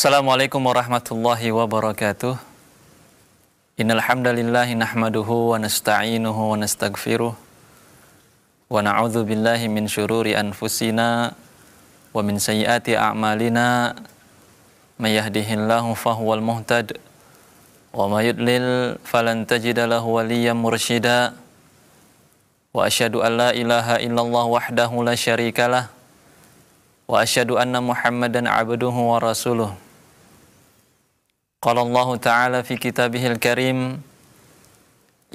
Assalamualaikum warahmatullahi wabarakatuh. Innal hamdalillah nahmaduhu wa nasta'inuhu wa nastaghfiruh wa na'udzu billahi min syururi anfusina wa min sayyiati a'malina may yahdihillahu fahuwal muhtad wa may yudlil falan tajida lahu waliyyan mursyida wa asyhadu an la ilaha illallah wahdahu la syarikalah wa asyhadu anna muhammadan abduhu wa rasuluh قال الله تعالى في كتابه الكريم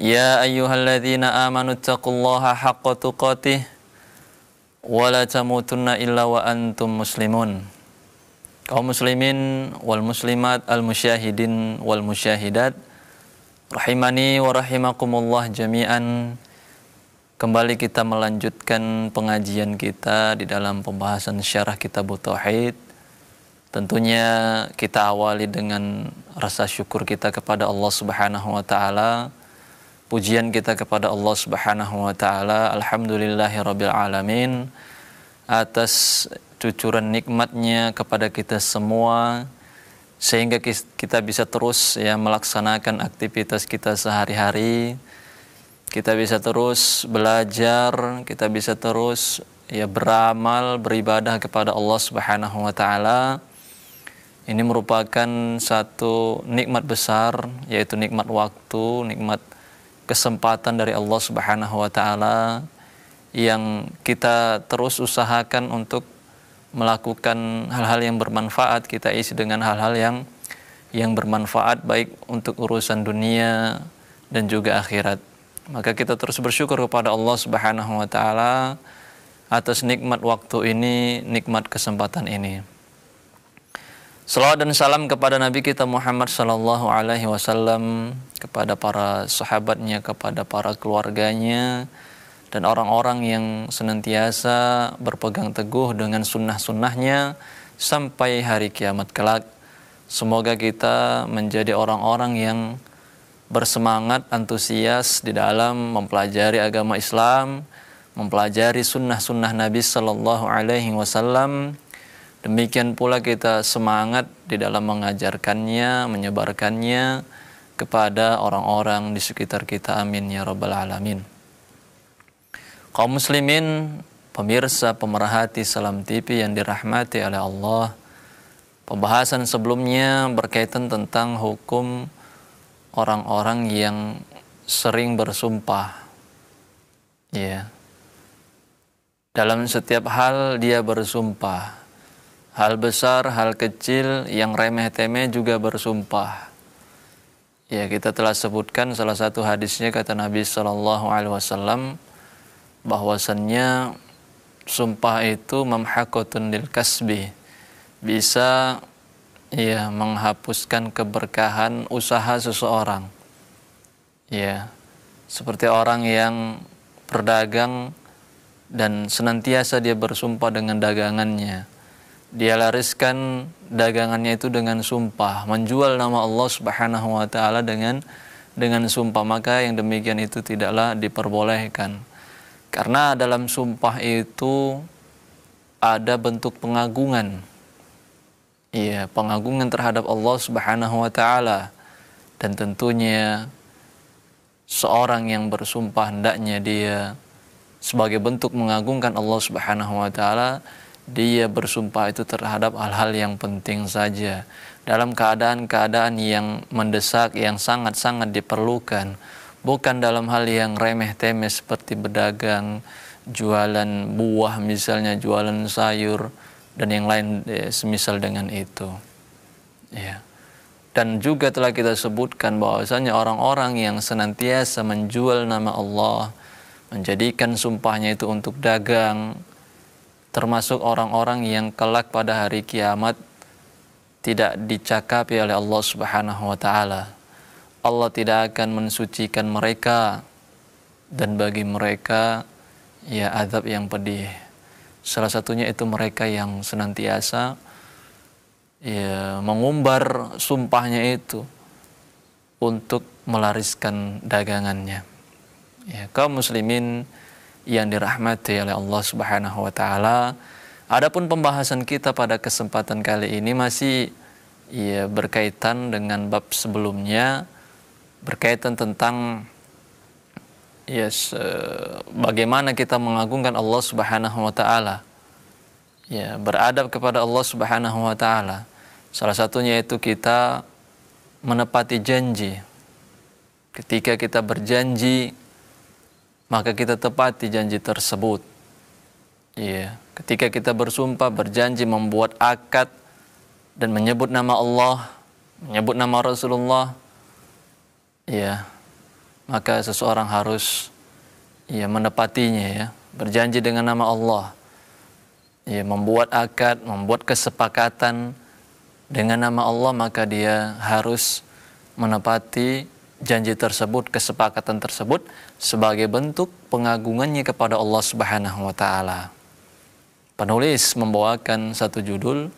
يا أيها الذين آمنوا اتقوا الله حق تقاته ولا تموتن إلا وأنتم مسلمون kaum muslimin wal muslimat al musyahidin wal musyahidat rahimani wa rahimakumullah jami'an kembali kita melanjutkan pengajian kita di dalam pembahasan syarah kitab tauhid Tentunya kita awali dengan rasa syukur kita kepada Allah Subhanahu wa taala. Pujian kita kepada Allah Subhanahu wa taala, alhamdulillahirabbil alamin atas cucuran nikmatnya kepada kita semua sehingga kita bisa terus ya melaksanakan aktivitas kita sehari-hari kita bisa terus belajar kita bisa terus ya beramal beribadah kepada Allah Subhanahu wa taala ini merupakan satu nikmat besar yaitu nikmat waktu, nikmat kesempatan dari Allah Subhanahu wa taala yang kita terus usahakan untuk melakukan hal-hal yang bermanfaat, kita isi dengan hal-hal yang yang bermanfaat baik untuk urusan dunia dan juga akhirat. Maka kita terus bersyukur kepada Allah Subhanahu wa taala atas nikmat waktu ini, nikmat kesempatan ini. Salawat dan salam kepada Nabi kita Muhammad Sallallahu Alaihi Wasallam, kepada para sahabatnya, kepada para keluarganya, dan orang-orang yang senantiasa berpegang teguh dengan sunnah-sunnahnya sampai hari kiamat kelak. Semoga kita menjadi orang-orang yang bersemangat, antusias di dalam mempelajari agama Islam, mempelajari sunnah-sunnah Nabi Sallallahu Alaihi Wasallam, Demikian pula kita semangat di dalam mengajarkannya, menyebarkannya kepada orang-orang di sekitar kita. Amin ya rabbal alamin. Kaum muslimin, pemirsa pemerhati Salam TV yang dirahmati oleh Allah. Pembahasan sebelumnya berkaitan tentang hukum orang-orang yang sering bersumpah. Ya. Dalam setiap hal dia bersumpah hal besar, hal kecil, yang remeh-temeh juga bersumpah. Ya, kita telah sebutkan salah satu hadisnya kata Nabi Shallallahu alaihi wasallam bahwasannya sumpah itu memhakotun lil kasbi. Bisa ya menghapuskan keberkahan usaha seseorang. Ya, seperti orang yang berdagang dan senantiasa dia bersumpah dengan dagangannya dia lariskan dagangannya itu dengan sumpah, menjual nama Allah Subhanahu wa taala dengan dengan sumpah, maka yang demikian itu tidaklah diperbolehkan. Karena dalam sumpah itu ada bentuk pengagungan. Iya, pengagungan terhadap Allah Subhanahu wa taala. Dan tentunya seorang yang bersumpah hendaknya dia sebagai bentuk mengagungkan Allah Subhanahu wa taala dia bersumpah itu terhadap hal-hal yang penting saja dalam keadaan-keadaan yang mendesak yang sangat-sangat diperlukan bukan dalam hal yang remeh-temeh seperti berdagang jualan buah misalnya jualan sayur dan yang lain ya, semisal dengan itu ya dan juga telah kita sebutkan bahwasanya orang-orang yang senantiasa menjual nama Allah menjadikan sumpahnya itu untuk dagang termasuk orang-orang yang kelak pada hari kiamat tidak dicakapi oleh Allah Subhanahu wa taala. Allah tidak akan mensucikan mereka dan bagi mereka ya azab yang pedih. Salah satunya itu mereka yang senantiasa ya mengumbar sumpahnya itu untuk melariskan dagangannya. Ya, kaum muslimin yang dirahmati oleh Allah Subhanahu wa taala. Adapun pembahasan kita pada kesempatan kali ini masih ya berkaitan dengan bab sebelumnya berkaitan tentang yes eh, bagaimana kita mengagungkan Allah Subhanahu wa taala. Ya, beradab kepada Allah Subhanahu wa taala. Salah satunya itu kita menepati janji. Ketika kita berjanji maka kita tepati janji tersebut. Iya, ketika kita bersumpah, berjanji membuat akad dan menyebut nama Allah, menyebut nama Rasulullah, iya, maka seseorang harus iya menepatinya ya, berjanji dengan nama Allah. Iya, membuat akad, membuat kesepakatan dengan nama Allah maka dia harus menepati janji tersebut, kesepakatan tersebut sebagai bentuk pengagungannya kepada Allah Subhanahu wa taala. Penulis membawakan satu judul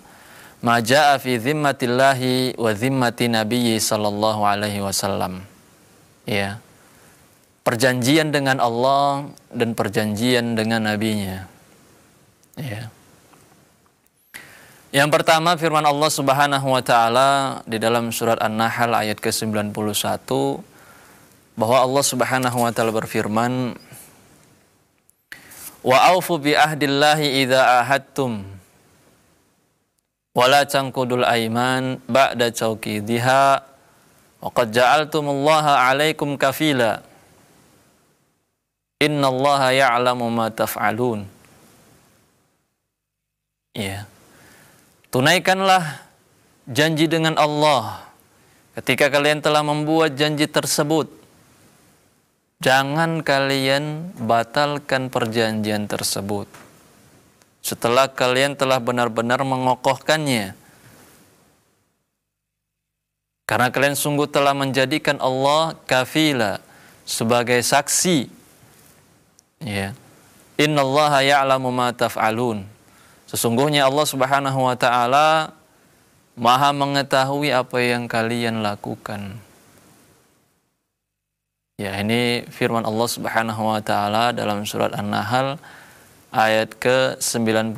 Maja'a fi zimmatillahi wa zimmati nabiyyi sallallahu alaihi wasallam. Ya. Perjanjian dengan Allah dan perjanjian dengan nabinya. Ya. Yang pertama firman Allah Subhanahu wa taala di dalam surat An-Nahl ayat ke-91 bahwa Allah Subhanahu wa taala berfirman Wa aufu bi ahdillahi idza ahadtum wa la tanqudul aiman ba'da tawqidiha wa qad ja'altumullaha 'alaikum kafila innallaha ya'lamu ma taf'alun Ya Tunaikanlah janji dengan Allah ketika kalian telah membuat janji tersebut Jangan kalian batalkan perjanjian tersebut. Setelah kalian telah benar-benar mengokohkannya. Karena kalian sungguh telah menjadikan Allah kafila sebagai saksi. Ya. Inna Allah ya'lamu ma taf'alun. Sesungguhnya Allah Subhanahu wa taala Maha mengetahui apa yang kalian lakukan. Ya, ini firman Allah Subhanahu wa taala dalam surat An-Nahl ayat ke-91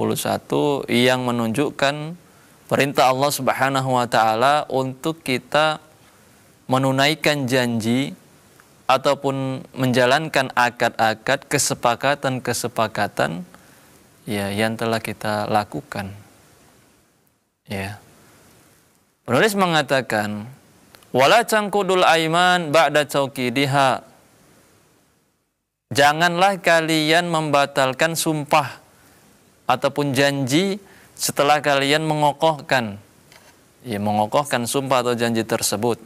yang menunjukkan perintah Allah Subhanahu wa taala untuk kita menunaikan janji ataupun menjalankan akad-akad kesepakatan-kesepakatan ya yang telah kita lakukan. Ya. Penulis mengatakan Wala cangkudul aiman ba'da cauqidiha. Janganlah kalian membatalkan sumpah ataupun janji setelah kalian mengokohkan ya mengokohkan sumpah atau janji tersebut.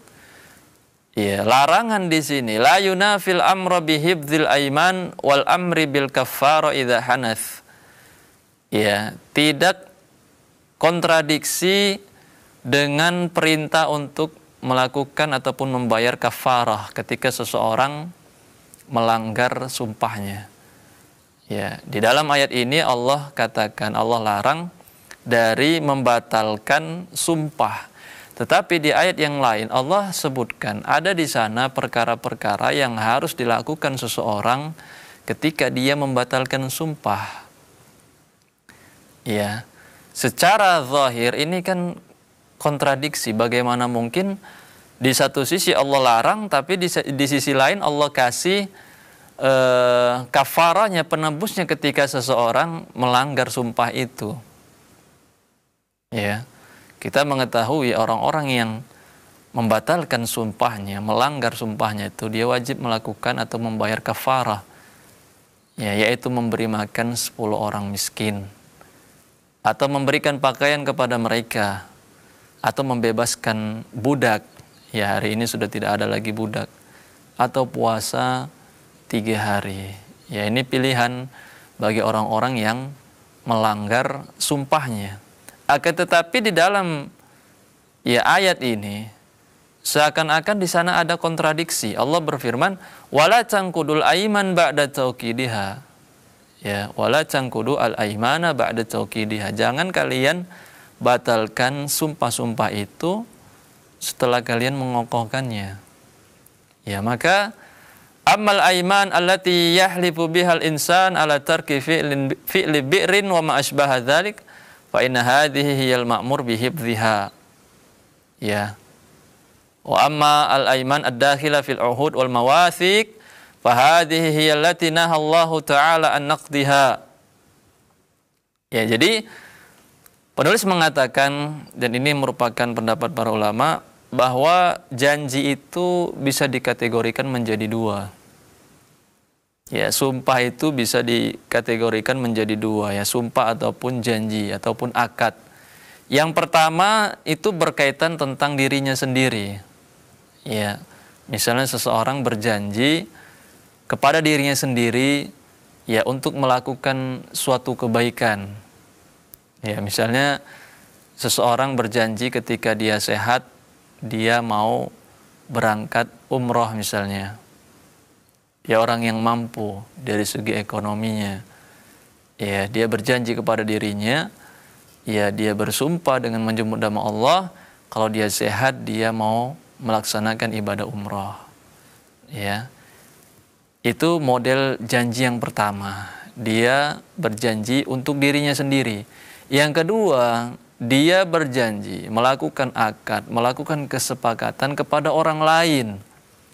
Ya, larangan di sini la yunafil amra bihibdzil aiman wal amri bil kaffara idza hanath. Ya, tidak kontradiksi dengan perintah untuk melakukan ataupun membayar kafarah ketika seseorang melanggar sumpahnya. Ya, di dalam ayat ini Allah katakan Allah larang dari membatalkan sumpah. Tetapi di ayat yang lain Allah sebutkan ada di sana perkara-perkara yang harus dilakukan seseorang ketika dia membatalkan sumpah. Ya. Secara zahir ini kan kontradiksi bagaimana mungkin di satu sisi Allah larang tapi di, di sisi lain Allah kasih eh, kafaranya penebusnya ketika seseorang melanggar sumpah itu. Ya. Kita mengetahui orang-orang yang membatalkan sumpahnya, melanggar sumpahnya itu dia wajib melakukan atau membayar kafarah. Ya, yaitu memberi makan 10 orang miskin atau memberikan pakaian kepada mereka atau membebaskan budak ya hari ini sudah tidak ada lagi budak atau puasa tiga hari ya ini pilihan bagi orang-orang yang melanggar sumpahnya akan tetapi di dalam ya ayat ini seakan-akan di sana ada kontradiksi Allah berfirman wala cangkudul aiman ba'da tauqidiha ya wala cangkudu al aimana ba'da tauqidiha jangan kalian batalkan sumpah-sumpah itu setelah kalian mengokohkannya. Ya, maka Amal aiman allati yahlifu bihal insan ala tarki fi'lin fi'li bi'rin wa ma asbaha fa inna hadhihi hiyal ma'mur bihibdhiha. Ya. Wa amma al aiman ad-dakhila fil uhud wal mawathiq fa hadhihi hiyal lati nahallahu ta'ala an naqdiha. Ya, jadi Penulis mengatakan, dan ini merupakan pendapat para ulama, bahwa janji itu bisa dikategorikan menjadi dua. Ya, sumpah itu bisa dikategorikan menjadi dua, ya, sumpah ataupun janji ataupun akad. Yang pertama itu berkaitan tentang dirinya sendiri. Ya, misalnya seseorang berjanji kepada dirinya sendiri ya untuk melakukan suatu kebaikan Ya, misalnya seseorang berjanji ketika dia sehat dia mau berangkat umroh misalnya. Ya orang yang mampu dari segi ekonominya. Ya, dia berjanji kepada dirinya, ya dia bersumpah dengan menjemput nama Allah, kalau dia sehat dia mau melaksanakan ibadah umroh. Ya. Itu model janji yang pertama. Dia berjanji untuk dirinya sendiri yang kedua, dia berjanji melakukan akad, melakukan kesepakatan kepada orang lain,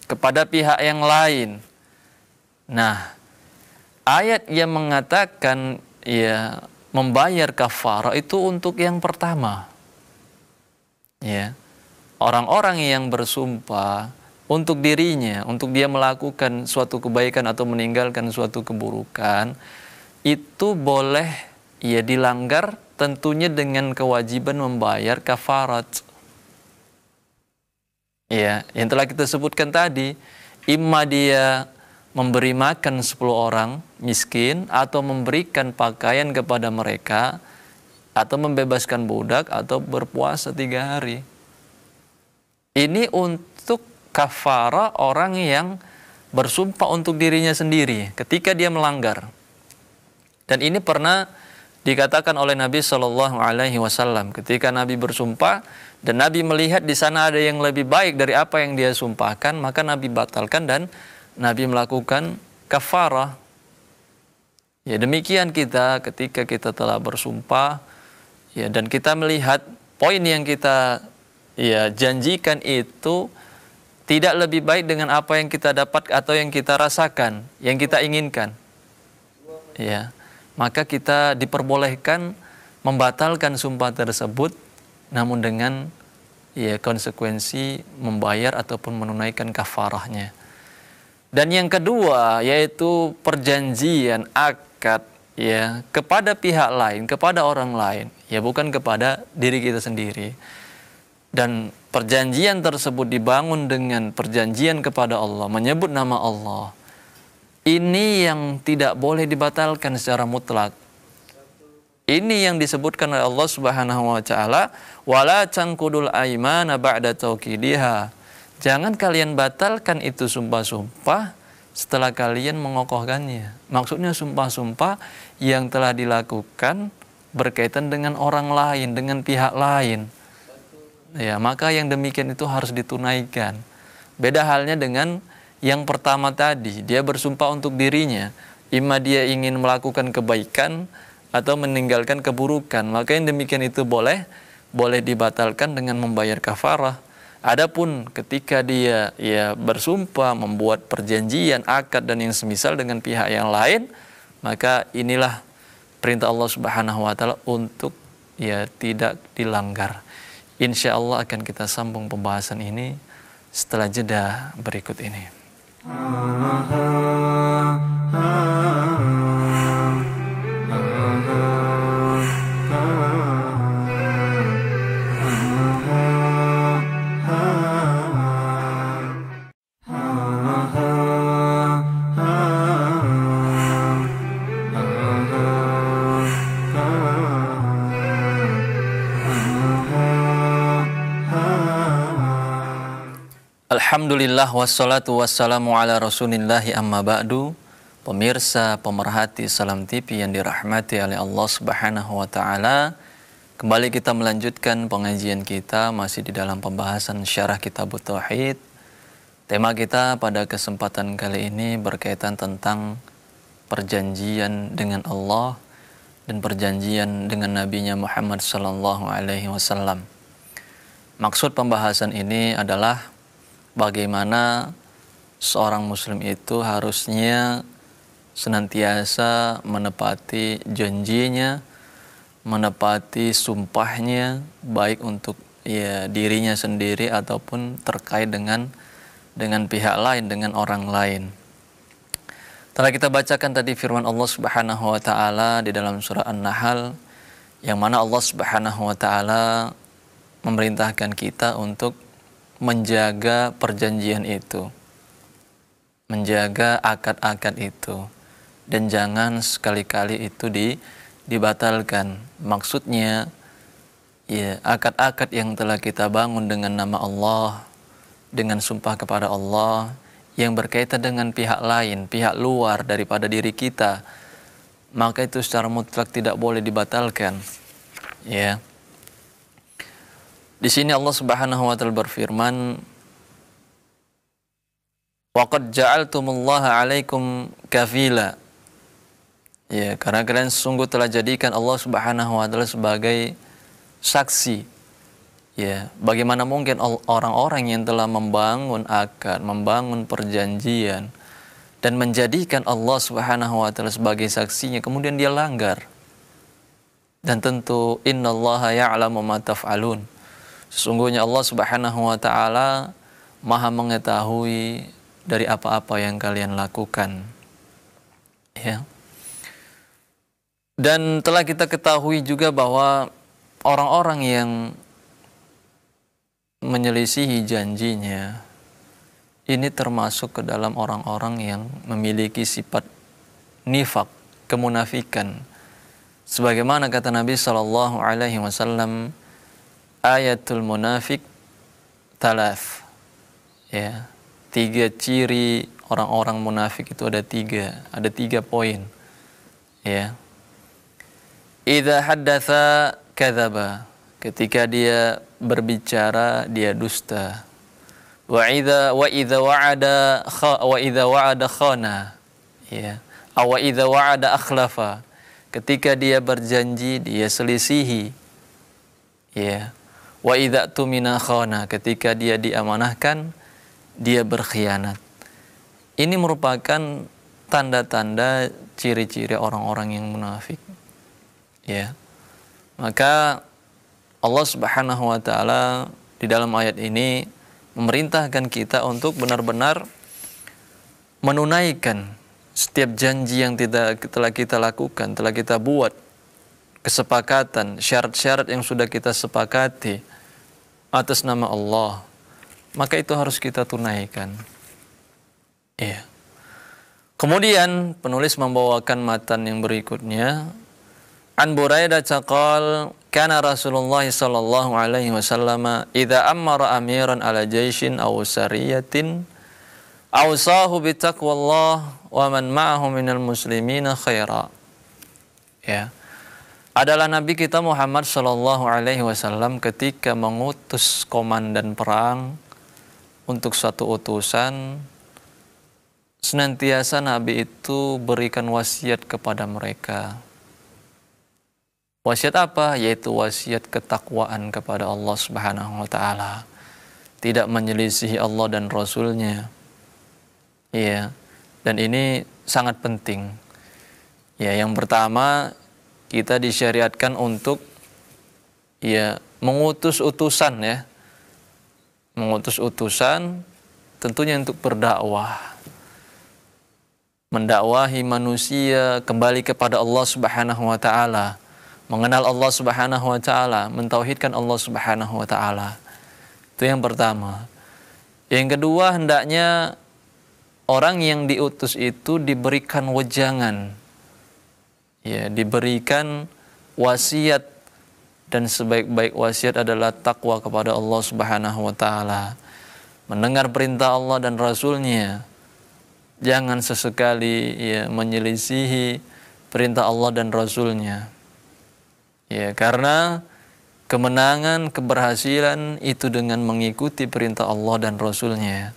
kepada pihak yang lain. Nah, ayat yang mengatakan ya membayar kafarah itu untuk yang pertama. Ya. Orang-orang yang bersumpah untuk dirinya, untuk dia melakukan suatu kebaikan atau meninggalkan suatu keburukan, itu boleh ia dilanggar tentunya dengan kewajiban membayar kafarat. Ya, yang telah kita sebutkan tadi, imma dia memberi makan 10 orang miskin atau memberikan pakaian kepada mereka atau membebaskan budak atau berpuasa tiga hari. Ini untuk kafara orang yang bersumpah untuk dirinya sendiri ketika dia melanggar. Dan ini pernah dikatakan oleh Nabi Shallallahu Alaihi Wasallam ketika Nabi bersumpah dan Nabi melihat di sana ada yang lebih baik dari apa yang dia sumpahkan maka Nabi batalkan dan Nabi melakukan kafarah ya demikian kita ketika kita telah bersumpah ya dan kita melihat poin yang kita ya janjikan itu tidak lebih baik dengan apa yang kita dapat atau yang kita rasakan, yang kita inginkan. Ya maka kita diperbolehkan membatalkan sumpah tersebut namun dengan ya konsekuensi membayar ataupun menunaikan kafarahnya. Dan yang kedua yaitu perjanjian akad ya kepada pihak lain, kepada orang lain, ya bukan kepada diri kita sendiri. Dan perjanjian tersebut dibangun dengan perjanjian kepada Allah, menyebut nama Allah ini yang tidak boleh dibatalkan secara mutlak. Ini yang disebutkan oleh Allah Subhanahu wa taala, wala tanqudul aymana ba'da tauqidiha. Jangan kalian batalkan itu sumpah-sumpah setelah kalian mengokohkannya. Maksudnya sumpah-sumpah yang telah dilakukan berkaitan dengan orang lain, dengan pihak lain. Ya, maka yang demikian itu harus ditunaikan. Beda halnya dengan yang pertama tadi, dia bersumpah untuk dirinya, imma dia ingin melakukan kebaikan atau meninggalkan keburukan. Maka yang demikian itu boleh boleh dibatalkan dengan membayar kafarah. Adapun ketika dia ya bersumpah membuat perjanjian, akad dan yang semisal dengan pihak yang lain, maka inilah perintah Allah Subhanahu wa taala untuk ya tidak dilanggar. Insya Allah akan kita sambung pembahasan ini setelah jeda berikut ini. ah, ah, ah. ah. Alhamdulillah wassalatu wassalamu ala rasulillahi amma ba'du Pemirsa pemerhati Salam TV yang dirahmati oleh Allah subhanahu wa ta'ala Kembali kita melanjutkan pengajian kita masih di dalam pembahasan syarah kitab Tauhid Tema kita pada kesempatan kali ini berkaitan tentang perjanjian dengan Allah dan perjanjian dengan nabinya Muhammad sallallahu alaihi wasallam. Maksud pembahasan ini adalah bagaimana seorang muslim itu harusnya senantiasa menepati janjinya, menepati sumpahnya baik untuk ya dirinya sendiri ataupun terkait dengan dengan pihak lain, dengan orang lain. Telah kita bacakan tadi firman Allah Subhanahu wa taala di dalam surah An-Nahl yang mana Allah Subhanahu wa taala memerintahkan kita untuk menjaga perjanjian itu, menjaga akad-akad itu, dan jangan sekali-kali itu di, dibatalkan. Maksudnya, ya akad-akad yang telah kita bangun dengan nama Allah, dengan sumpah kepada Allah, yang berkaitan dengan pihak lain, pihak luar daripada diri kita, maka itu secara mutlak tidak boleh dibatalkan. Ya. Di sini Allah Subhanahu wa taala berfirman Waqad ja'altumullaha 'alaikum kafila. Ya, karena kalian sungguh telah jadikan Allah Subhanahu wa taala sebagai saksi. Ya, bagaimana mungkin orang-orang yang telah membangun akad, membangun perjanjian dan menjadikan Allah Subhanahu wa taala sebagai saksinya kemudian dia langgar. Dan tentu innallaha ya'lamu ma taf'alun. Sesungguhnya Allah Subhanahu wa taala Maha mengetahui dari apa-apa yang kalian lakukan. Ya. Dan telah kita ketahui juga bahwa orang-orang yang menyelisihi janjinya ini termasuk ke dalam orang-orang yang memiliki sifat nifak, kemunafikan. Sebagaimana kata Nabi Shallallahu alaihi wasallam, ayatul munafik talaf ya tiga ciri orang-orang munafik itu ada tiga ada tiga poin ya idha haddatha kathaba ketika dia berbicara dia dusta wa idha wa wa wa'ada wa wa wa'ada khana ya aw wa ada wa'ada akhlafa ketika dia berjanji dia selisihi ya Wa idza tumina khana ketika dia diamanahkan dia berkhianat. Ini merupakan tanda-tanda ciri-ciri orang-orang yang munafik. Ya. Maka Allah Subhanahu wa taala di dalam ayat ini memerintahkan kita untuk benar-benar menunaikan setiap janji yang tidak telah kita lakukan, telah kita buat kesepakatan, syarat-syarat yang sudah kita sepakati atas nama Allah, maka itu harus kita tunaikan. Iya. Kemudian penulis membawakan matan yang berikutnya. An Buraidah caqal kana Rasulullah sallallahu alaihi wasallam idza amara amiran ala jaishin aw sariyatin awsahu bitaqwallah wa man ma'ahu minal muslimina khaira. Ya adalah Nabi kita Muhammad Shallallahu Alaihi Wasallam ketika mengutus komandan perang untuk suatu utusan senantiasa Nabi itu berikan wasiat kepada mereka Wasiat apa? Yaitu wasiat ketakwaan kepada Allah Subhanahu wa taala. Tidak menyelisihi Allah dan Rasulnya. Iya. Dan ini sangat penting. Ya, yang pertama kita disyariatkan untuk ya mengutus utusan ya. Mengutus utusan tentunya untuk berdakwah. Mendakwahi manusia kembali kepada Allah Subhanahu wa taala, mengenal Allah Subhanahu wa taala, mentauhidkan Allah Subhanahu wa taala. Itu yang pertama. Yang kedua, hendaknya orang yang diutus itu diberikan wejangan ya diberikan wasiat dan sebaik-baik wasiat adalah takwa kepada Allah Subhanahu wa taala. Mendengar perintah Allah dan Rasulnya. Jangan sesekali ya menyelisihi perintah Allah dan Rasulnya. Ya, karena kemenangan, keberhasilan itu dengan mengikuti perintah Allah dan Rasulnya.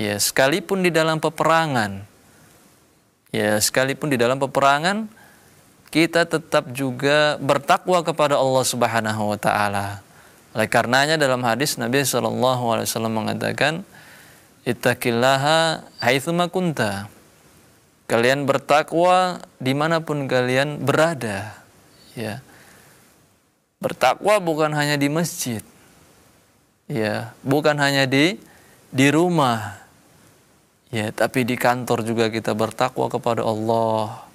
Ya, sekalipun di dalam peperangan, ya, sekalipun di dalam peperangan, kita tetap juga bertakwa kepada Allah Subhanahu wa taala. Oleh karenanya dalam hadis Nabi Shallallahu alaihi wasallam mengatakan, "Ittaqillaha haitsuma Kalian bertakwa dimanapun kalian berada. Ya. Bertakwa bukan hanya di masjid. Ya, bukan hanya di di rumah. Ya, tapi di kantor juga kita bertakwa kepada Allah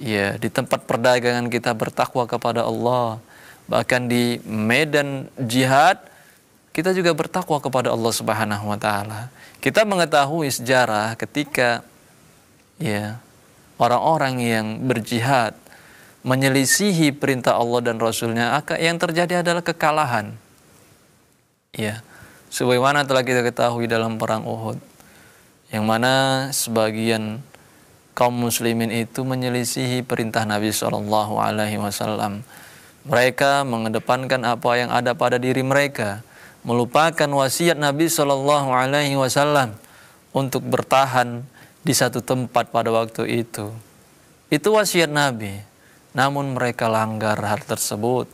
ya di tempat perdagangan kita bertakwa kepada Allah bahkan di medan jihad kita juga bertakwa kepada Allah Subhanahu wa taala. Kita mengetahui sejarah ketika ya orang-orang yang berjihad menyelisihi perintah Allah dan Rasulnya, yang terjadi adalah kekalahan. Ya, sebagaimana telah kita ketahui dalam perang Uhud, yang mana sebagian kaum muslimin itu menyelisihi perintah Nabi Shallallahu Alaihi Wasallam. Mereka mengedepankan apa yang ada pada diri mereka, melupakan wasiat Nabi Shallallahu Alaihi Wasallam untuk bertahan di satu tempat pada waktu itu. Itu wasiat Nabi, namun mereka langgar hal tersebut.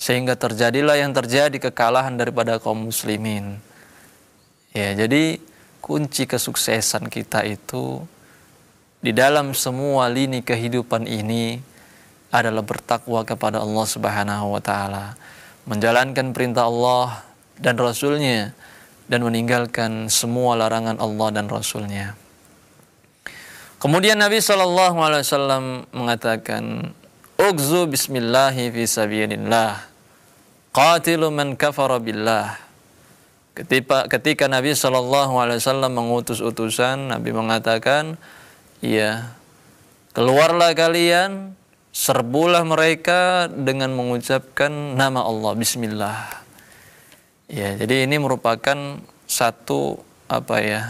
Sehingga terjadilah yang terjadi kekalahan daripada kaum muslimin. Ya, jadi kunci kesuksesan kita itu di dalam semua lini kehidupan ini adalah bertakwa kepada Allah Subhanahu wa taala, menjalankan perintah Allah dan Rasulnya dan meninggalkan semua larangan Allah dan Rasulnya. Kemudian Nabi Shallallahu Alaihi Wasallam mengatakan, "Ugzu Bismillahi fi sabilillah qatilu man kafara billah." Ketika, ketika Nabi Shallallahu Alaihi Wasallam mengutus utusan, Nabi mengatakan, ya keluarlah kalian serbulah mereka dengan mengucapkan nama Allah bismillah. Ya, jadi ini merupakan satu apa ya,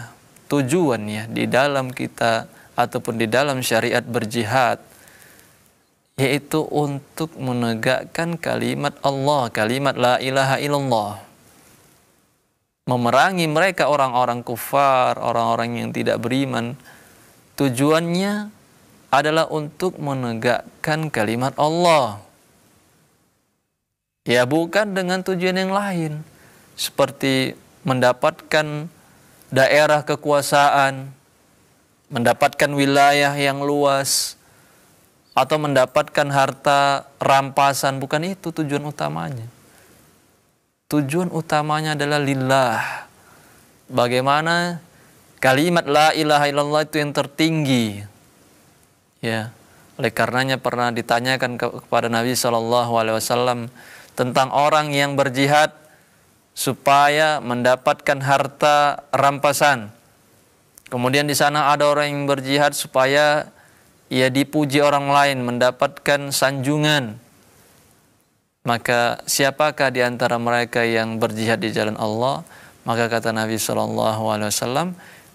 tujuan ya di dalam kita ataupun di dalam syariat berjihad yaitu untuk menegakkan kalimat Allah, kalimat la ilaha illallah. Memerangi mereka orang-orang kufar, orang-orang yang tidak beriman Tujuannya adalah untuk menegakkan kalimat Allah. Ya bukan dengan tujuan yang lain. Seperti mendapatkan daerah kekuasaan, mendapatkan wilayah yang luas, atau mendapatkan harta rampasan. Bukan itu tujuan utamanya. Tujuan utamanya adalah lillah. Bagaimana Kalimat la ilaha illallah itu yang tertinggi. Ya. Oleh karenanya pernah ditanyakan kepada Nabi saw tentang orang yang berjihad supaya mendapatkan harta rampasan. Kemudian di sana ada orang yang berjihad supaya ia dipuji orang lain, mendapatkan sanjungan. Maka siapakah di antara mereka yang berjihad di jalan Allah? Maka kata Nabi saw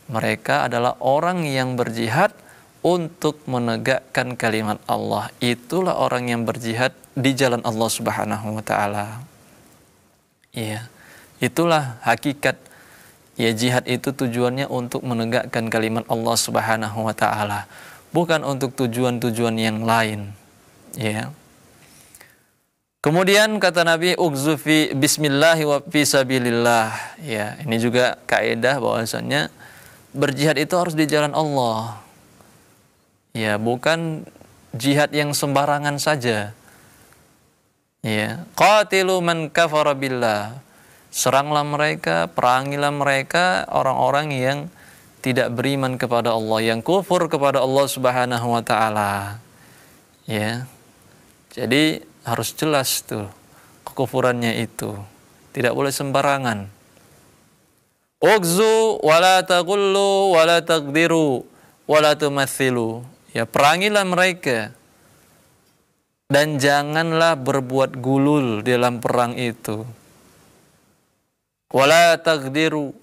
mereka adalah orang yang berjihad untuk menegakkan kalimat Allah. Itulah orang yang berjihad di jalan Allah Subhanahu wa taala. Iya. Itulah hakikat ya jihad itu tujuannya untuk menegakkan kalimat Allah Subhanahu wa taala, bukan untuk tujuan-tujuan yang lain. Ya. Kemudian kata Nabi Uqzufi bismillahi wa fisabilillah. Ya, ini juga kaidah bahwasanya berjihad itu harus di jalan Allah. Ya, bukan jihad yang sembarangan saja. Ya, qatilu man kafara billah. Seranglah mereka, perangilah mereka orang-orang yang tidak beriman kepada Allah, yang kufur kepada Allah Subhanahu wa taala. Ya. Jadi harus jelas tuh kekufurannya itu. Tidak boleh sembarangan. Ugzu wala taqullu wala taqdiru wala tumathilu. Ya perangilah mereka dan janganlah berbuat gulul dalam perang itu. Wala taqdiru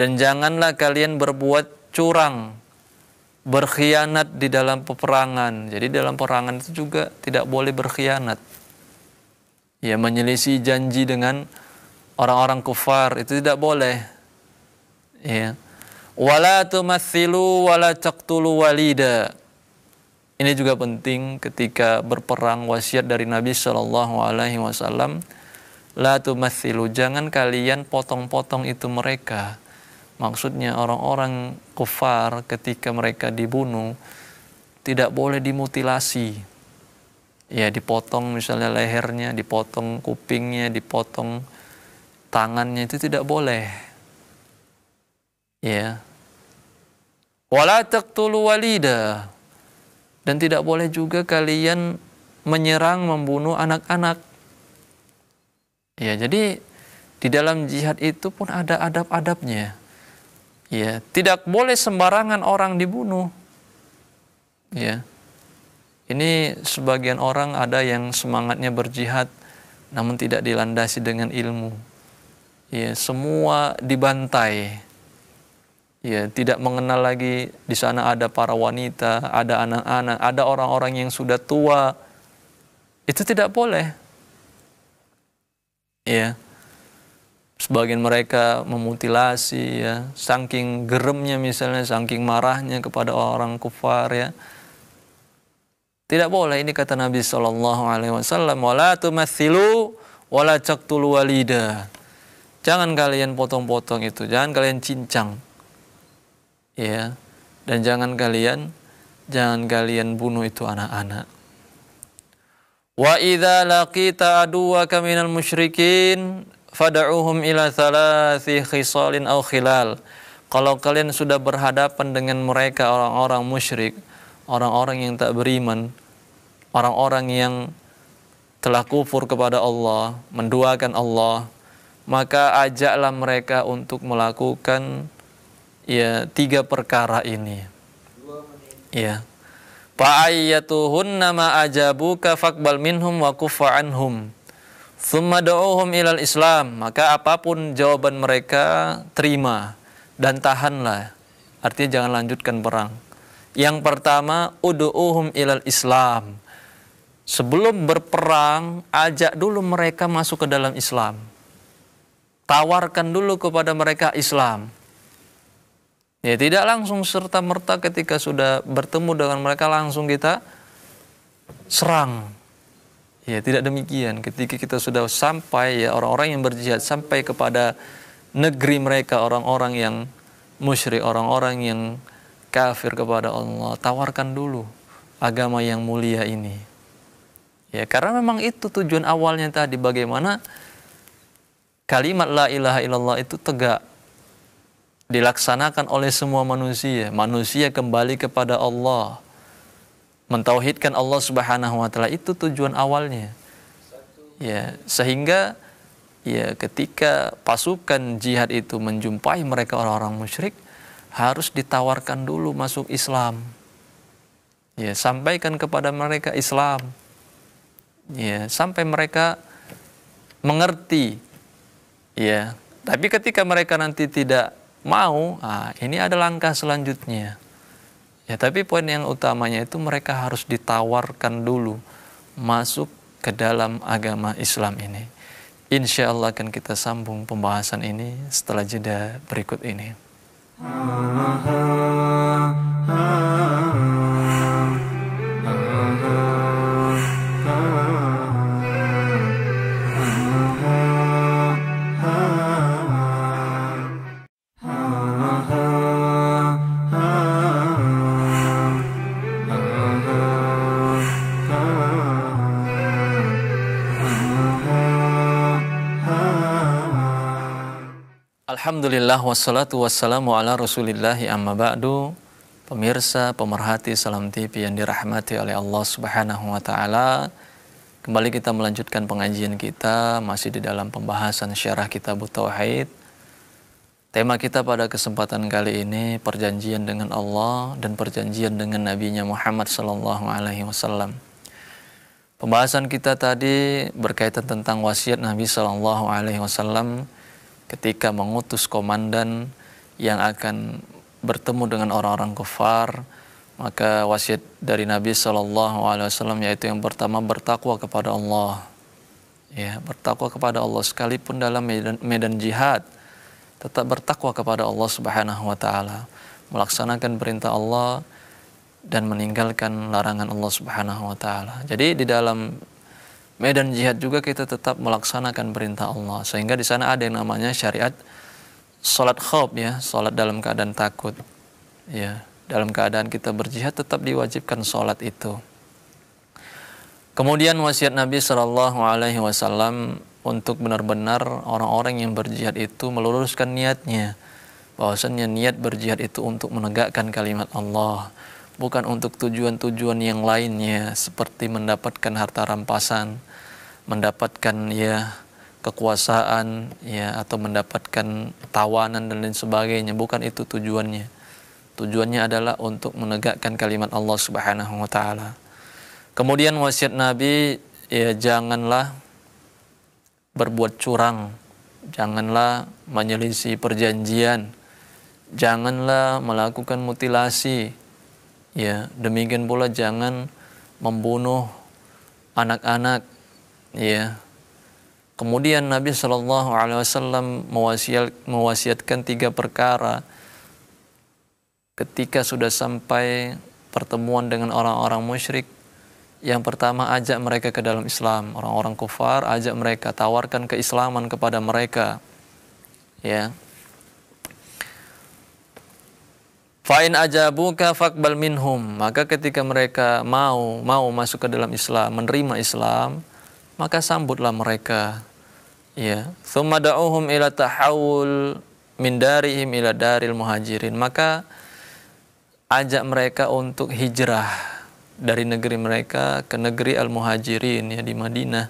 dan janganlah kalian berbuat curang berkhianat di dalam peperangan. Jadi dalam perangan itu juga tidak boleh berkhianat. Ya menyelisih janji dengan orang-orang kufar itu tidak boleh ya wala tumatsilu wala taqtulu walida ini juga penting ketika berperang wasiat dari Nabi Shallallahu Alaihi Wasallam. La tumathilu, jangan kalian potong-potong itu mereka. Maksudnya orang-orang kufar ketika mereka dibunuh tidak boleh dimutilasi. Ya dipotong misalnya lehernya, dipotong kupingnya, dipotong tangannya itu tidak boleh Ya. Wala taqtulu walida. Dan tidak boleh juga kalian menyerang membunuh anak-anak. Ya, jadi di dalam jihad itu pun ada adab-adabnya. Ya, tidak boleh sembarangan orang dibunuh. Ya. Ini sebagian orang ada yang semangatnya berjihad namun tidak dilandasi dengan ilmu. Ya, semua dibantai ya tidak mengenal lagi di sana ada para wanita, ada anak-anak, ada orang-orang yang sudah tua. Itu tidak boleh. Ya. Sebagian mereka memutilasi ya, saking geremnya misalnya, saking marahnya kepada orang kufar ya. Tidak boleh ini kata Nabi Shallallahu alaihi wasallam, "Wala tumatsilu wala taqtulu walida." Jangan kalian potong-potong itu, jangan kalian cincang ya dan jangan kalian jangan kalian bunuh itu anak-anak wa idza laqita aduwaka minal musyrikin fad'uhum ila thalathi khisalin aw khilal kalau kalian sudah berhadapan dengan mereka orang-orang musyrik orang-orang yang tak beriman orang-orang yang telah kufur kepada Allah menduakan Allah maka ajaklah mereka untuk melakukan ya tiga perkara ini. Ya. nama nama ajabuka fakbal minhum wa kufa anhum. Thumma da'uhum ilal Islam, maka apapun jawaban mereka terima dan tahanlah. Artinya jangan lanjutkan perang. Yang pertama, udu'uhum ilal Islam. Sebelum berperang, ajak dulu mereka masuk ke dalam Islam. Tawarkan dulu kepada mereka Islam Ya tidak langsung serta merta ketika sudah bertemu dengan mereka langsung kita serang. Ya tidak demikian. Ketika kita sudah sampai ya orang-orang yang berjihad sampai kepada negeri mereka orang-orang yang musyrik, orang-orang yang kafir kepada Allah, tawarkan dulu agama yang mulia ini. Ya, karena memang itu tujuan awalnya tadi bagaimana kalimat la ilaha illallah itu tegak dilaksanakan oleh semua manusia. Manusia kembali kepada Allah. Mentauhidkan Allah Subhanahu wa taala itu tujuan awalnya. Ya, sehingga ya ketika pasukan jihad itu menjumpai mereka orang-orang musyrik harus ditawarkan dulu masuk Islam. Ya, sampaikan kepada mereka Islam. Ya, sampai mereka mengerti. Ya, tapi ketika mereka nanti tidak mau, nah, ini ada langkah selanjutnya. Ya, tapi poin yang utamanya itu mereka harus ditawarkan dulu masuk ke dalam agama Islam ini. Insya Allah akan kita sambung pembahasan ini setelah jeda berikut ini. Alhamdulillah wassalatu wassalamu ala rasulillahi amma ba'du Pemirsa, pemerhati Salam TV yang dirahmati oleh Allah subhanahu wa ta'ala Kembali kita melanjutkan pengajian kita Masih di dalam pembahasan syarah kitab Tauhid Tema kita pada kesempatan kali ini Perjanjian dengan Allah dan perjanjian dengan Nabi-Nya Muhammad Sallallahu Alaihi Wasallam Pembahasan kita tadi berkaitan tentang wasiat Nabi Sallallahu Alaihi Wasallam ketika mengutus komandan yang akan bertemu dengan orang-orang kafir maka wasiat dari Nabi Shallallahu Alaihi Wasallam yaitu yang pertama bertakwa kepada Allah ya bertakwa kepada Allah sekalipun dalam medan, medan jihad tetap bertakwa kepada Allah Subhanahu Wa Taala melaksanakan perintah Allah dan meninggalkan larangan Allah Subhanahu Wa Taala jadi di dalam medan jihad juga kita tetap melaksanakan perintah Allah sehingga di sana ada yang namanya syariat salat khauf ya salat dalam keadaan takut ya dalam keadaan kita berjihad tetap diwajibkan salat itu kemudian wasiat Nabi Shallallahu Alaihi Wasallam untuk benar-benar orang-orang yang berjihad itu meluruskan niatnya bahwasanya niat berjihad itu untuk menegakkan kalimat Allah bukan untuk tujuan-tujuan yang lainnya seperti mendapatkan harta rampasan mendapatkan ya kekuasaan ya atau mendapatkan tawanan dan lain sebagainya bukan itu tujuannya tujuannya adalah untuk menegakkan kalimat Allah Subhanahu wa taala kemudian wasiat Nabi ya janganlah berbuat curang janganlah menyelisih perjanjian janganlah melakukan mutilasi ya demikian pula jangan membunuh anak-anak Ya. Kemudian Nabi Shallallahu Alaihi Wasallam mewasiatkan tiga perkara ketika sudah sampai pertemuan dengan orang-orang musyrik. Yang pertama ajak mereka ke dalam Islam, orang-orang kufar ajak mereka tawarkan keislaman kepada mereka. Ya. Fa'in ajabuka fakbal minhum. Maka ketika mereka mau mau masuk ke dalam Islam, menerima Islam, maka sambutlah mereka ya thumma da'uhum ila tahawul min darihim ila daril muhajirin maka ajak mereka untuk hijrah dari negeri mereka ke negeri al-muhajirin ya di Madinah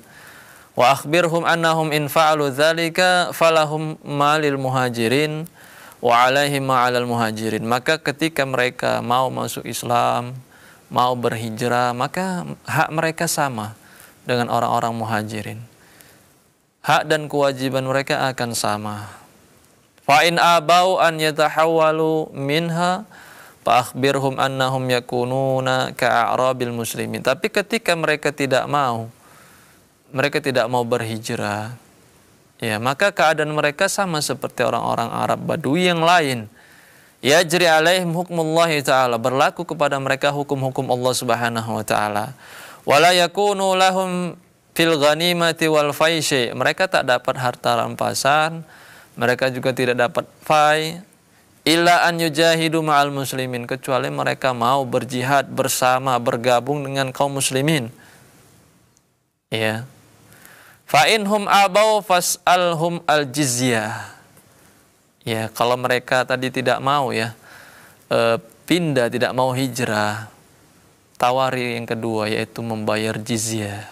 wa akhbirhum annahum in fa'alu dzalika falahum malil muhajirin wa alaihim ma'alal muhajirin maka ketika mereka mau masuk Islam mau berhijrah maka hak mereka sama dengan orang-orang muhajirin. Hak dan kewajiban mereka akan sama. Fa'in abau an yatahawalu minha fa'akhbirhum annahum yakununa ka'arabil muslimin. Tapi ketika mereka tidak mau, mereka tidak mau berhijrah, ya maka keadaan mereka sama seperti orang-orang Arab Badui yang lain. Ya jri alaihim hukmullahi ta'ala berlaku kepada mereka hukum-hukum Allah Subhanahu wa taala. Wala yakunu lahum fil ghanimati wal faishi Mereka tak dapat harta rampasan, mereka juga tidak dapat fai illa an yujahidu ma'al muslimin kecuali mereka mau berjihad bersama bergabung dengan kaum muslimin. Ya. Fa inhum abau fas'alhum al jizyah. Ya, kalau mereka tadi tidak mau ya eh, pindah, tidak mau hijrah, tawari yang kedua yaitu membayar jizya,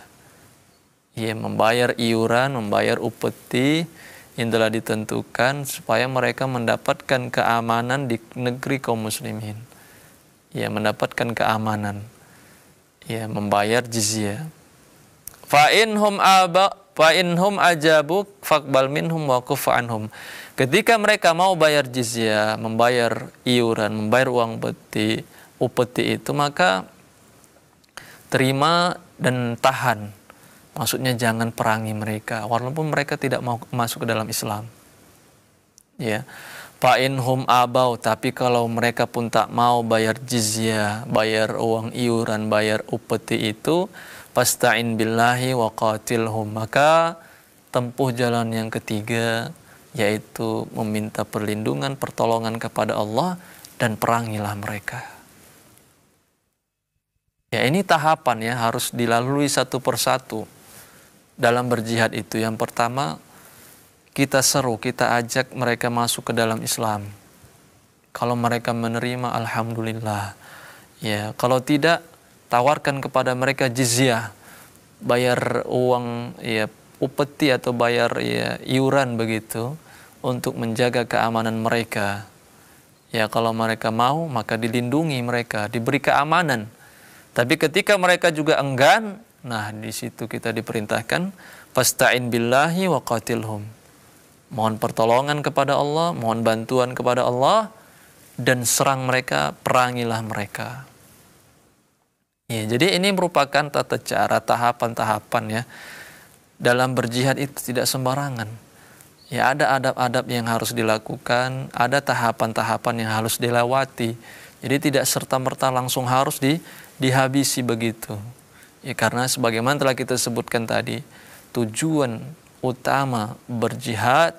Ya, membayar iuran, membayar upeti yang telah ditentukan supaya mereka mendapatkan keamanan di negeri kaum muslimin. Ya, mendapatkan keamanan. Ya, membayar jizya. Fa inhum aba fa inhum ajabuk faqbal minhum wa Ketika mereka mau bayar jizya, membayar iuran, membayar uang peti, upeti itu maka terima dan tahan. Maksudnya jangan perangi mereka walaupun mereka tidak mau masuk ke dalam Islam. Ya. hum abau, tapi kalau mereka pun tak mau bayar jizya, bayar uang iuran, bayar upeti itu, fasta'in billahi wa hum Maka tempuh jalan yang ketiga, yaitu meminta perlindungan, pertolongan kepada Allah, dan perangilah mereka. Ya ini tahapan ya harus dilalui satu persatu dalam berjihad itu. Yang pertama kita seru, kita ajak mereka masuk ke dalam Islam. Kalau mereka menerima alhamdulillah. Ya, kalau tidak tawarkan kepada mereka jizyah, bayar uang ya upeti atau bayar ya iuran begitu untuk menjaga keamanan mereka. Ya kalau mereka mau maka dilindungi mereka, diberi keamanan tapi ketika mereka juga enggan, nah di situ kita diperintahkan fasta'in billahi wa qatilhum. Mohon pertolongan kepada Allah, mohon bantuan kepada Allah dan serang mereka, perangilah mereka. Ya, jadi ini merupakan tata cara tahapan-tahapan ya. Dalam berjihad itu tidak sembarangan. Ya ada adab-adab yang harus dilakukan, ada tahapan-tahapan yang harus dilewati. Jadi tidak serta-merta langsung harus di dihabisi begitu. Ya, karena sebagaimana telah kita sebutkan tadi, tujuan utama berjihad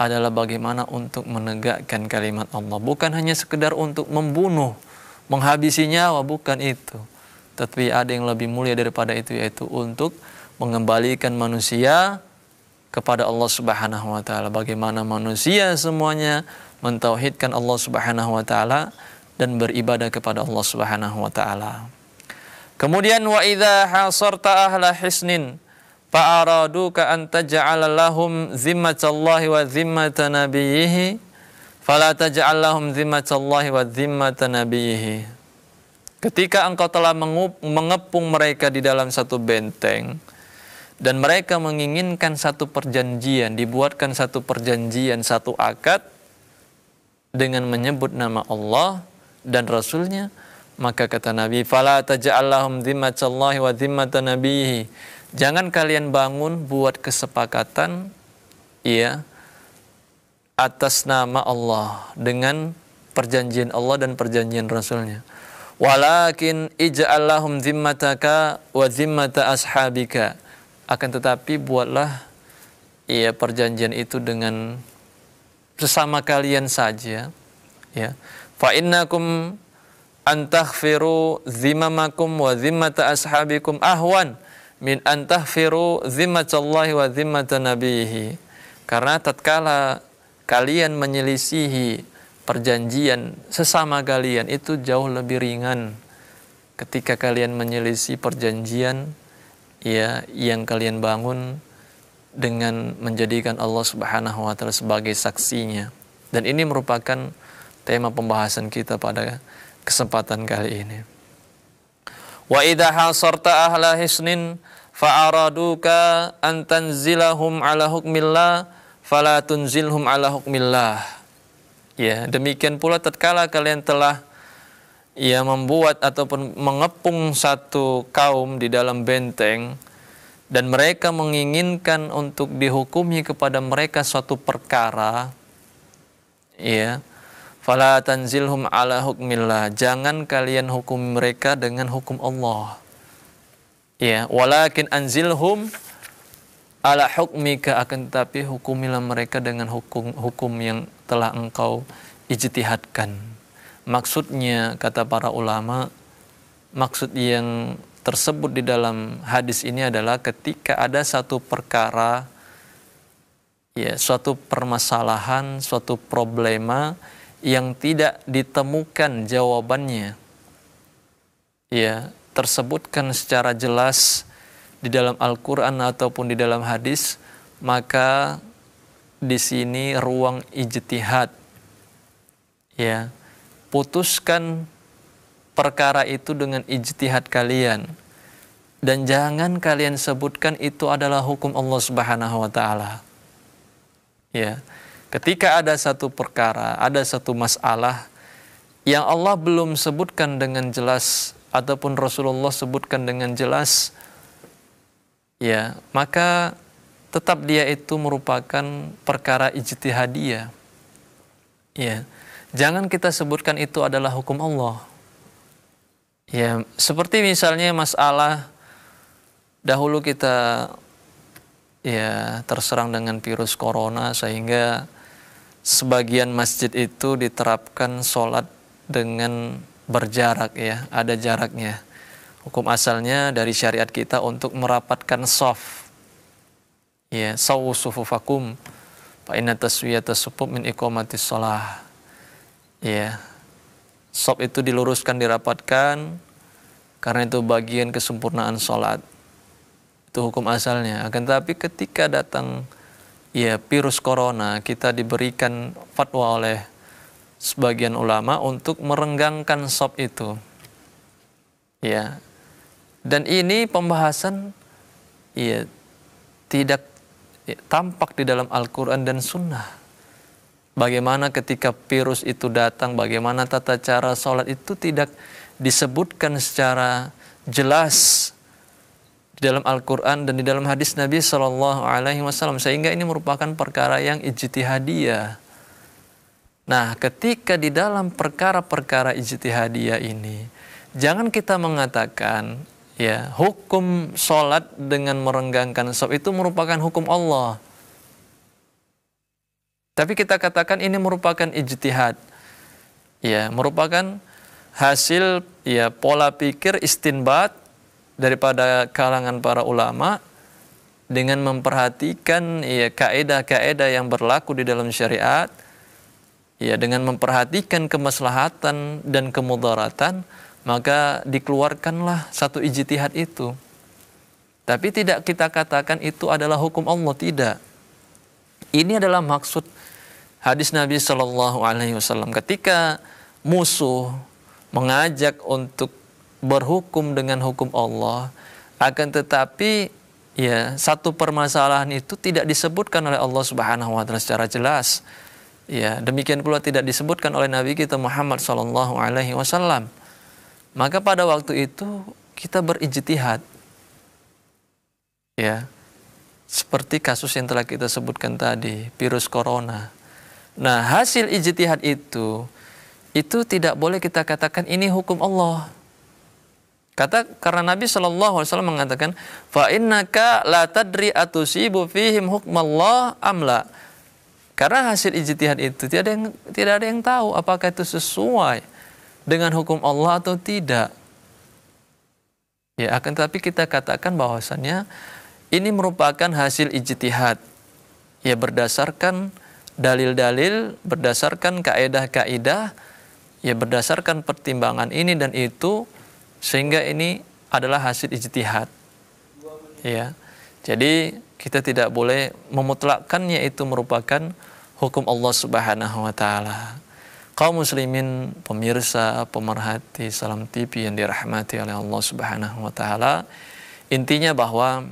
adalah bagaimana untuk menegakkan kalimat Allah. Bukan hanya sekedar untuk membunuh, menghabisi nyawa, bukan itu. Tetapi ada yang lebih mulia daripada itu, yaitu untuk mengembalikan manusia kepada Allah Subhanahu wa taala. Bagaimana manusia semuanya mentauhidkan Allah Subhanahu wa taala dan beribadah kepada Allah Subhanahu wa taala. Kemudian wa idza hasarta ahla hisnin fa ka an taj'ala lahum zimmatallahi wa zimmat nabiyhi fala taj'al lahum zimmatallahi wa zimmat nabiyhi. Ketika engkau telah mengepung mereka di dalam satu benteng dan mereka menginginkan satu perjanjian, dibuatkan satu perjanjian, satu akad dengan menyebut nama Allah dan Rasulnya, nya maka kata Nabi, "Fala taj'allahum dhimmatallahi wa dhimmatan nabiyhi." Jangan kalian bangun buat kesepakatan ya atas nama Allah dengan perjanjian Allah dan perjanjian Rasulnya. Walakin ij'allahum dhimmataka wa dhimmata ashabika. Akan tetapi buatlah ya perjanjian itu dengan sesama kalian saja ya. Fa innakum Antahfiru zimamakum wa zimmata ashabikum ahwan min antahfiru zimmatallahi wa zimmata nabihi. Karena tatkala kalian menyelisihi perjanjian sesama kalian itu jauh lebih ringan ketika kalian menyelisih perjanjian ya yang kalian bangun dengan menjadikan Allah Subhanahu wa taala sebagai saksinya. Dan ini merupakan tema pembahasan kita pada kesempatan kali ini. Wa idha hasarta ahla hisnin fa'araduka an tanzilahum ala hukmillah fala tunzilhum ala hukmillah. Ya, demikian pula tatkala kalian telah ya membuat ataupun mengepung satu kaum di dalam benteng dan mereka menginginkan untuk dihukumi kepada mereka suatu perkara ya Fala tanzilhum ala hukmillah. Jangan kalian hukum mereka dengan hukum Allah. Ya, walakin anzilhum ala hukmika akan tetapi hukumilah mereka dengan hukum hukum yang telah engkau ijtihadkan. Maksudnya kata para ulama maksud yang tersebut di dalam hadis ini adalah ketika ada satu perkara ya suatu permasalahan, suatu problema yang tidak ditemukan jawabannya. Ya, tersebutkan secara jelas di dalam Al-Qur'an ataupun di dalam hadis, maka di sini ruang ijtihad. Ya, putuskan perkara itu dengan ijtihad kalian dan jangan kalian sebutkan itu adalah hukum Allah Subhanahu wa taala. Ya ketika ada satu perkara, ada satu masalah yang Allah belum sebutkan dengan jelas ataupun Rasulullah sebutkan dengan jelas ya, maka tetap dia itu merupakan perkara ijtihadiyah. Ya. Jangan kita sebutkan itu adalah hukum Allah. Ya, seperti misalnya masalah dahulu kita ya terserang dengan virus corona sehingga sebagian masjid itu diterapkan sholat dengan berjarak ya, ada jaraknya. Hukum asalnya dari syariat kita untuk merapatkan soft. Ya, sawu sufufakum fa inna taswiyata sufuf min iqamatis shalah. Ya. Sof itu diluruskan, dirapatkan karena itu bagian kesempurnaan sholat. Itu hukum asalnya. Akan tetapi ketika datang ya virus corona kita diberikan fatwa oleh sebagian ulama untuk merenggangkan sop itu. Ya. Dan ini pembahasan ya tidak ya, tampak di dalam Al-Qur'an dan Sunnah. Bagaimana ketika virus itu datang, bagaimana tata cara sholat itu tidak disebutkan secara jelas di dalam Al-Quran dan di dalam hadis Nabi Shallallahu Alaihi Wasallam sehingga ini merupakan perkara yang ijtihadiyah. Nah, ketika di dalam perkara-perkara ijtihadiyah ini, jangan kita mengatakan ya hukum sholat dengan merenggangkan sholat itu merupakan hukum Allah. Tapi kita katakan ini merupakan ijtihad, ya merupakan hasil ya pola pikir istinbat daripada kalangan para ulama dengan memperhatikan ya kaedah-kaedah yang berlaku di dalam syariat ya dengan memperhatikan kemaslahatan dan kemudaratan maka dikeluarkanlah satu ijtihad itu tapi tidak kita katakan itu adalah hukum Allah tidak ini adalah maksud hadis Nabi Shallallahu Alaihi Wasallam ketika musuh mengajak untuk berhukum dengan hukum Allah akan tetapi ya satu permasalahan itu tidak disebutkan oleh Allah Subhanahu wa taala secara jelas. Ya, demikian pula tidak disebutkan oleh Nabi kita Muhammad sallallahu alaihi wasallam. Maka pada waktu itu kita berijtihad. Ya. Seperti kasus yang telah kita sebutkan tadi, virus corona. Nah, hasil ijtihad itu itu tidak boleh kita katakan ini hukum Allah Kata karena Nabi Shallallahu Alaihi Wasallam mengatakan, fa innaka la tadri atusibu fihim hukmallah amla. Karena hasil ijtihad itu tidak ada yang tidak ada yang tahu apakah itu sesuai dengan hukum Allah atau tidak. Ya, akan tetapi kita katakan bahwasannya ini merupakan hasil ijtihad. Ya berdasarkan dalil-dalil, berdasarkan kaedah-kaedah, ya berdasarkan pertimbangan ini dan itu, sehingga ini adalah hasil ijtihad. Ya. Jadi kita tidak boleh memutlakkannya itu merupakan hukum Allah Subhanahu wa taala. Kaum muslimin, pemirsa, pemerhati Salam TV yang dirahmati oleh Allah Subhanahu wa taala, intinya bahwa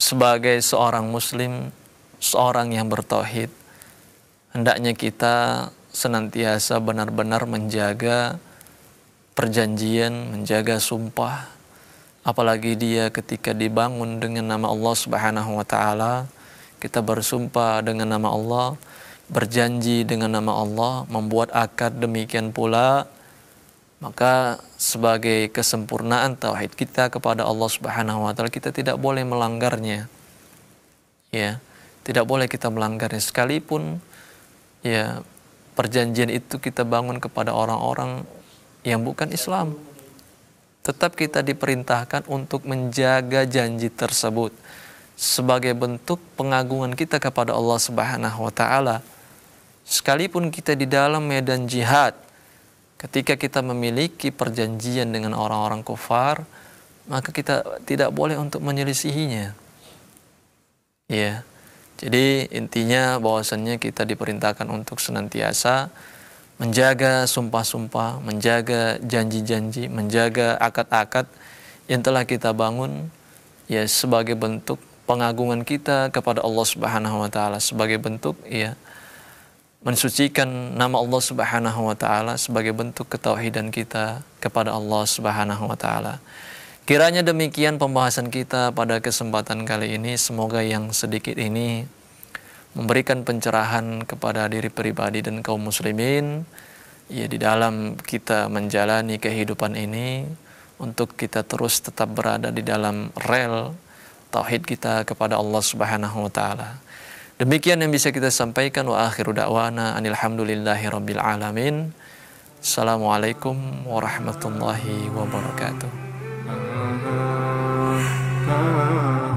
sebagai seorang muslim, seorang yang bertauhid, hendaknya kita senantiasa benar-benar menjaga perjanjian, menjaga sumpah, apalagi dia ketika dibangun dengan nama Allah Subhanahu wa taala, kita bersumpah dengan nama Allah, berjanji dengan nama Allah, membuat akad demikian pula maka sebagai kesempurnaan tauhid kita kepada Allah Subhanahu wa taala kita tidak boleh melanggarnya. Ya, tidak boleh kita melanggarnya sekalipun ya perjanjian itu kita bangun kepada orang-orang yang bukan Islam. Tetap kita diperintahkan untuk menjaga janji tersebut sebagai bentuk pengagungan kita kepada Allah Subhanahu wa taala. Sekalipun kita di dalam medan jihad, ketika kita memiliki perjanjian dengan orang-orang kafir, maka kita tidak boleh untuk menyelisihinya. Ya. Jadi intinya bahwasannya kita diperintahkan untuk senantiasa menjaga sumpah-sumpah, menjaga janji-janji, menjaga akad-akad yang telah kita bangun ya sebagai bentuk pengagungan kita kepada Allah Subhanahu wa taala sebagai bentuk ya mensucikan nama Allah Subhanahu wa taala sebagai bentuk ketauhidan kita kepada Allah Subhanahu wa taala. Kiranya demikian pembahasan kita pada kesempatan kali ini semoga yang sedikit ini memberikan pencerahan kepada diri pribadi dan kaum muslimin ya di dalam kita menjalani kehidupan ini untuk kita terus tetap berada di dalam rel tauhid kita kepada Allah Subhanahu wa taala. Demikian yang bisa kita sampaikan wa akhiru da'wana alhamdulillahi rabbil alamin. Assalamualaikum warahmatullahi wabarakatuh.